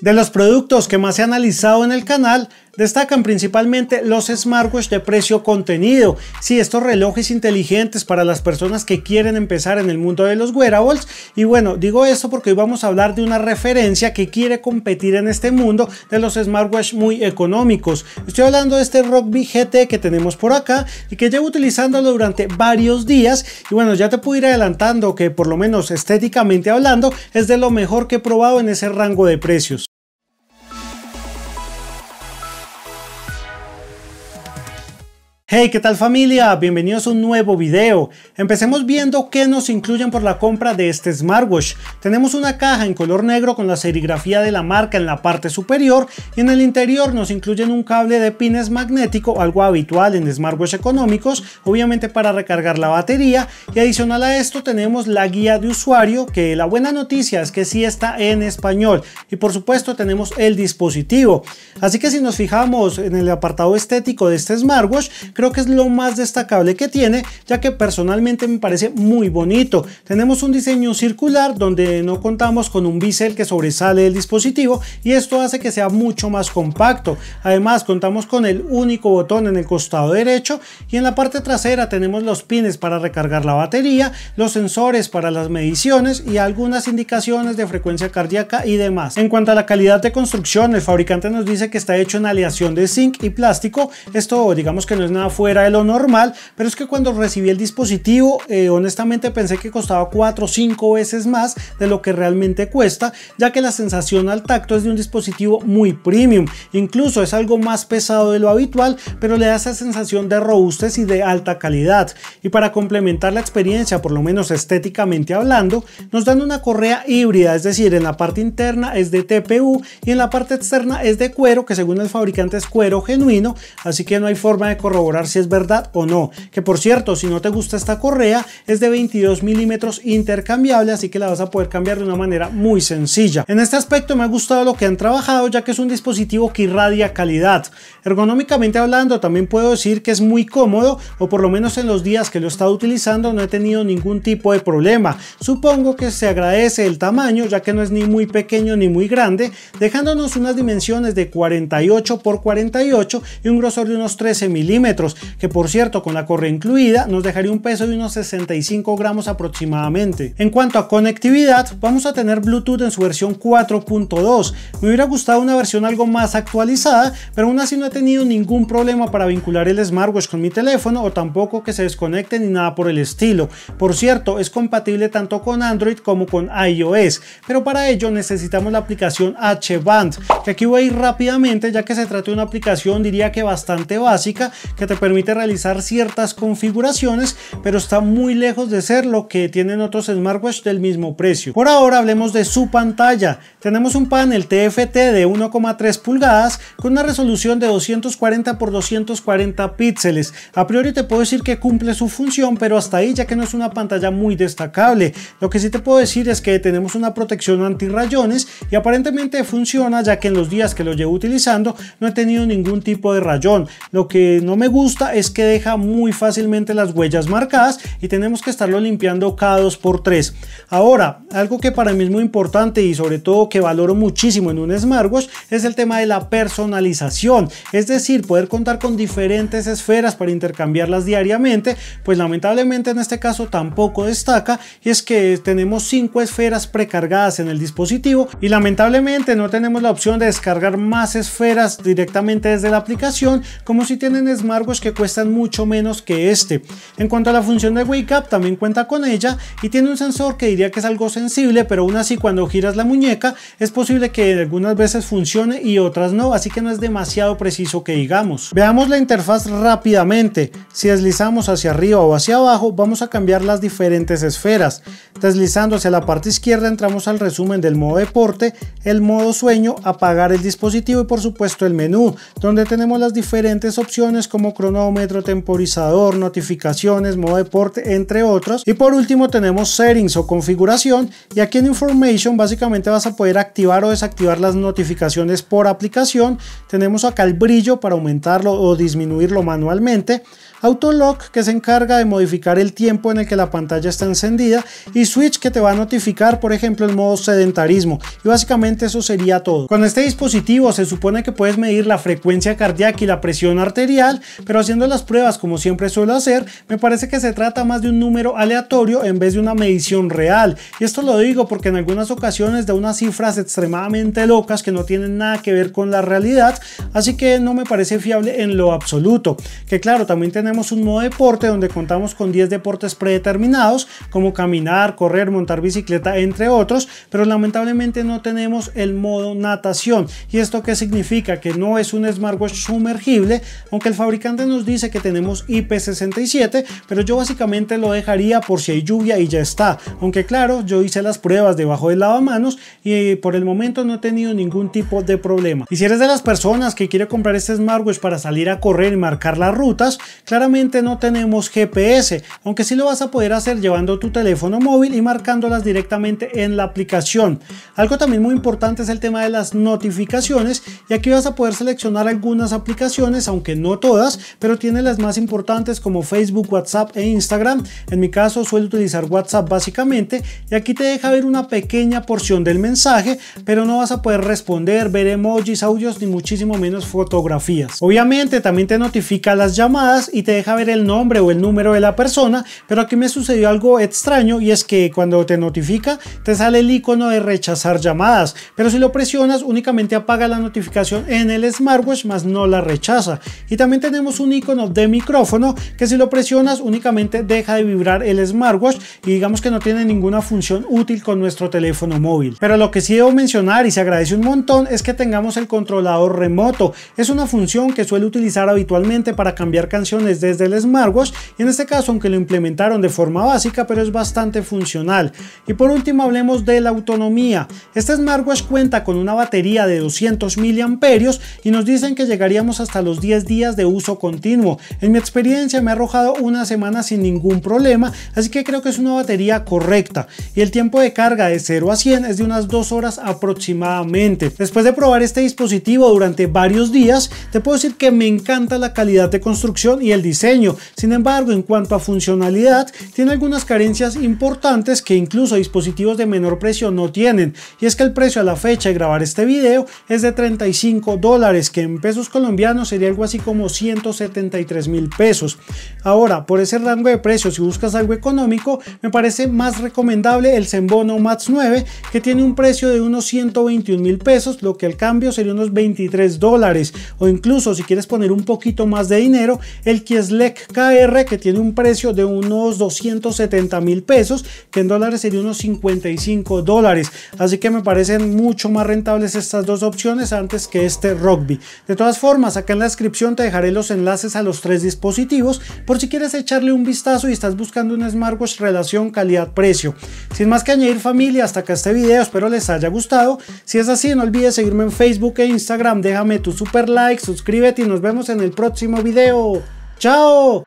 De los productos que más he analizado en el canal, destacan principalmente los smartwatch de precio contenido. Sí, estos relojes inteligentes para las personas que quieren empezar en el mundo de los wearables. Y bueno, digo esto porque hoy vamos a hablar de una referencia que quiere competir en este mundo de los smartwatch muy económicos. Estoy hablando de este Rugby GT que tenemos por acá y que llevo utilizándolo durante varios días. Y bueno, ya te puedo ir adelantando que por lo menos estéticamente hablando es de lo mejor que he probado en ese rango de precios. Hey, ¿qué tal familia? Bienvenidos a un nuevo video. Empecemos viendo qué nos incluyen por la compra de este smartwatch. Tenemos una caja en color negro con la serigrafía de la marca en la parte superior y en el interior nos incluyen un cable de pines magnético, algo habitual en smartwatch económicos, obviamente para recargar la batería y adicional a esto tenemos la guía de usuario que la buena noticia es que sí está en español y por supuesto tenemos el dispositivo. Así que si nos fijamos en el apartado estético de este smartwatch, creo que es lo más destacable que tiene, ya que personalmente me parece muy bonito. Tenemos un diseño circular donde no contamos con un bisel que sobresale del dispositivo y esto hace que sea mucho más compacto. Además contamos con el único botón en el costado derecho y en la parte trasera tenemos los pines para recargar la batería, los sensores para las mediciones y algunas indicaciones de frecuencia cardíaca y demás. En cuanto a la calidad de construcción, el fabricante nos dice que está hecho en aleación de zinc y plástico. Esto digamos que no es nada fuera de lo normal, pero es que cuando recibí el dispositivo, eh, honestamente pensé que costaba 4 o 5 veces más de lo que realmente cuesta, ya que la sensación al tacto es de un dispositivo muy premium, incluso es algo más pesado de lo habitual, pero le da esa sensación de robustez y de alta calidad. Y para complementar la experiencia, por lo menos estéticamente hablando, nos dan una correa híbrida, es decir, en la parte interna es de TPU y en la parte externa es de cuero, que según el fabricante es cuero genuino, así que no hay forma de corroborar si es verdad o no. Que por cierto, si no te gusta esta correa, es de 22 milímetros intercambiable, así que la vas a poder cambiar de una manera muy sencilla. En este aspecto me ha gustado lo que han trabajado, ya que es un dispositivo que irradia calidad. Ergonómicamente hablando, también puedo decir que es muy cómodo, o por lo menos en los días que lo he estado utilizando no he tenido ningún tipo de problema. Supongo que se agradece el tamaño, ya que no es ni muy pequeño ni muy grande, dejándonos unas dimensiones de 48 x 48 y un grosor de unos 13 milímetros que por cierto con la correa incluida nos dejaría un peso de unos 65 gramos aproximadamente. En cuanto a conectividad, vamos a tener Bluetooth en su versión 4.2. Me hubiera gustado una versión algo más actualizada, pero aún así no he tenido ningún problema para vincular el smartwatch con mi teléfono o tampoco que se desconecte ni nada por el estilo. Por cierto, es compatible tanto con Android como con iOS, pero para ello necesitamos la aplicación H-Band, que aquí voy a ir rápidamente ya que se trata de una aplicación diría que bastante básica que te permite realizar ciertas configuraciones, pero está muy lejos de ser lo que tienen otros smartwatch del mismo precio. Por ahora hablemos de su pantalla. Tenemos un panel TFT de 1,3 pulgadas con una resolución de 240 x 240 píxeles. A priori te puedo decir que cumple su función, pero hasta ahí ya que no es una pantalla muy destacable. Lo que sí te puedo decir es que tenemos una protección anti rayones y aparentemente funciona ya que en los días que lo llevo utilizando no he tenido ningún tipo de rayón. Lo que no me gusta es que deja muy fácilmente las huellas marcadas y tenemos que estarlo limpiando cada dos por tres Ahora, algo que para mí es muy importante y sobre todo que valoro muchísimo en un smartwatch es el tema de la personalización, es decir, poder contar con diferentes esferas para intercambiarlas diariamente, pues lamentablemente en este caso tampoco destaca y es que tenemos cinco esferas precargadas en el dispositivo y lamentablemente no tenemos la opción de descargar más esferas directamente desde la aplicación como si tienen smartwatch que cuestan mucho menos que este. En cuanto a la función de Wake Up, también cuenta con ella y tiene un sensor que diría que es algo sensible, pero aún así cuando giras la muñeca es posible que algunas veces funcione y otras no, así que no es demasiado preciso que digamos. Veamos la interfaz rápidamente. Si deslizamos hacia arriba o hacia abajo, vamos a cambiar las diferentes esferas. Deslizando hacia la parte izquierda entramos al resumen del modo deporte, el modo sueño, apagar el dispositivo y por supuesto el menú, donde tenemos las diferentes opciones como cronómetro, temporizador, notificaciones, modo deporte, entre otros. Y por último tenemos settings o configuración y aquí en information básicamente vas a poder activar o desactivar las notificaciones por aplicación. Tenemos acá el brillo para aumentarlo o disminuirlo manualmente. Autolock que se encarga de modificar el tiempo en el que la pantalla está encendida y Switch que te va a notificar por ejemplo el modo sedentarismo y básicamente eso sería todo. Con este dispositivo se supone que puedes medir la frecuencia cardíaca y la presión arterial pero haciendo las pruebas como siempre suelo hacer me parece que se trata más de un número aleatorio en vez de una medición real y esto lo digo porque en algunas ocasiones da unas cifras extremadamente locas que no tienen nada que ver con la realidad así que no me parece fiable en lo absoluto que claro también tenemos tenemos un modo deporte donde contamos con 10 deportes predeterminados como caminar, correr, montar bicicleta, entre otros, pero lamentablemente no tenemos el modo natación. ¿Y esto qué significa? Que no es un smartwatch sumergible, aunque el fabricante nos dice que tenemos IP67, pero yo básicamente lo dejaría por si hay lluvia y ya está. Aunque claro, yo hice las pruebas debajo del lavamanos y por el momento no he tenido ningún tipo de problema. Y si eres de las personas que quiere comprar este smartwatch para salir a correr y marcar las rutas, claro, Claramente no tenemos GPS, aunque sí lo vas a poder hacer llevando tu teléfono móvil y marcándolas directamente en la aplicación. Algo también muy importante es el tema de las notificaciones y aquí vas a poder seleccionar algunas aplicaciones, aunque no todas, pero tiene las más importantes como Facebook, WhatsApp e Instagram. En mi caso suelo utilizar WhatsApp básicamente y aquí te deja ver una pequeña porción del mensaje, pero no vas a poder responder, ver emojis, audios ni muchísimo menos fotografías. Obviamente también te notifica las llamadas y te deja ver el nombre o el número de la persona, pero aquí me sucedió algo extraño y es que cuando te notifica te sale el icono de rechazar llamadas, pero si lo presionas únicamente apaga la notificación en el smartwatch más no la rechaza. Y también tenemos un icono de micrófono que si lo presionas únicamente deja de vibrar el smartwatch y digamos que no tiene ninguna función útil con nuestro teléfono móvil. Pero lo que sí debo mencionar y se agradece un montón es que tengamos el controlador remoto. Es una función que suele utilizar habitualmente para cambiar canciones desde el smartwatch y en este caso aunque lo implementaron de forma básica pero es bastante funcional. Y por último hablemos de la autonomía. Este smartwatch cuenta con una batería de 200 miliamperios y nos dicen que llegaríamos hasta los 10 días de uso continuo. En mi experiencia me ha arrojado una semana sin ningún problema, así que creo que es una batería correcta y el tiempo de carga de 0 a 100 es de unas 2 horas aproximadamente. Después de probar este dispositivo durante varios días, te puedo decir que me encanta la calidad de construcción y el diseño, sin embargo en cuanto a funcionalidad tiene algunas carencias importantes que incluso dispositivos de menor precio no tienen y es que el precio a la fecha de grabar este video es de 35 dólares que en pesos colombianos sería algo así como 173 mil pesos. Ahora por ese rango de precios si buscas algo económico me parece más recomendable el Zenbono Max 9 que tiene un precio de unos 121 mil pesos lo que al cambio sería unos 23 dólares o incluso si quieres poner un poquito más de dinero el que SLECKR KR que tiene un precio de unos 270 mil pesos, que en dólares sería unos 55 dólares. Así que me parecen mucho más rentables estas dos opciones antes que este Rugby. De todas formas, acá en la descripción te dejaré los enlaces a los tres dispositivos por si quieres echarle un vistazo y estás buscando un smartwatch relación calidad-precio. Sin más que añadir familia, hasta acá este video, espero les haya gustado. Si es así, no olvides seguirme en Facebook e Instagram, déjame tu super like, suscríbete y nos vemos en el próximo video. Ciao